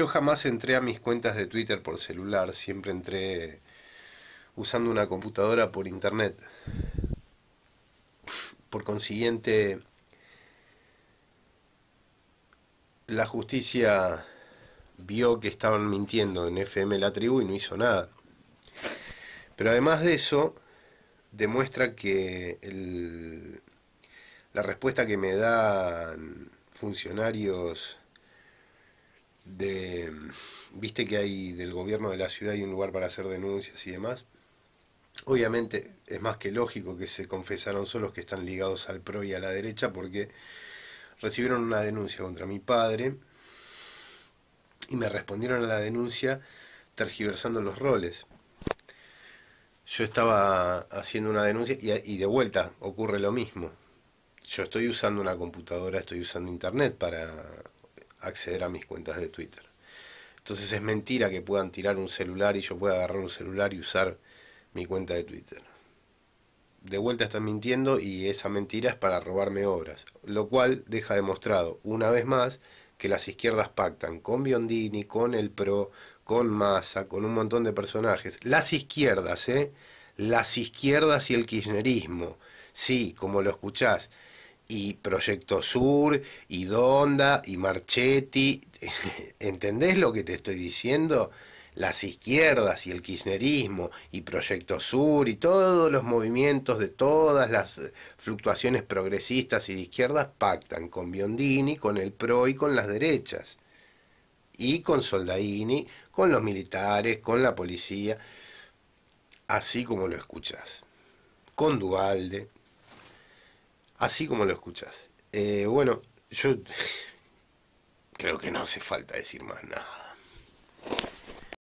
yo jamás entré a mis cuentas de Twitter por celular, siempre entré usando una computadora por internet. Por consiguiente, la justicia vio que estaban mintiendo en FM La Tribu y no hizo nada. Pero además de eso, demuestra que la respuesta que me dan funcionarios de, viste que hay del gobierno de la ciudad y un lugar para hacer denuncias y demás. Obviamente es más que lógico que se confesaron solos los que están ligados al PRO y a la derecha porque recibieron una denuncia contra mi padre y me respondieron a la denuncia tergiversando los roles. Yo estaba haciendo una denuncia y de vuelta ocurre lo mismo. Yo estoy usando una computadora, estoy usando internet para acceder a mis cuentas de Twitter. Entonces es mentira que puedan tirar un celular y yo pueda agarrar un celular y usar mi cuenta de Twitter. De vuelta están mintiendo y esa mentira es para robarme obras, lo cual deja demostrado una vez más que las izquierdas pactan con Biondini, con el PRO, con Massa, con un montón de personajes. Las izquierdas, ¿eh? Las izquierdas y el kirchnerismo. Sí, como lo escuchás y Proyecto Sur, y Donda, y Marchetti. ¿Entendés lo que te estoy diciendo? Las izquierdas y el kirchnerismo y Proyecto Sur y todos los movimientos de todas las eh, fluctuaciones progresistas y de izquierdas pactan con Biondini, con el PRO y con las derechas. Y con Soldaini, con los militares, con la policía, así como lo escuchas. Con Dualde, así como lo escuchas. Eh, bueno, yo creo que no hace falta decir más nada.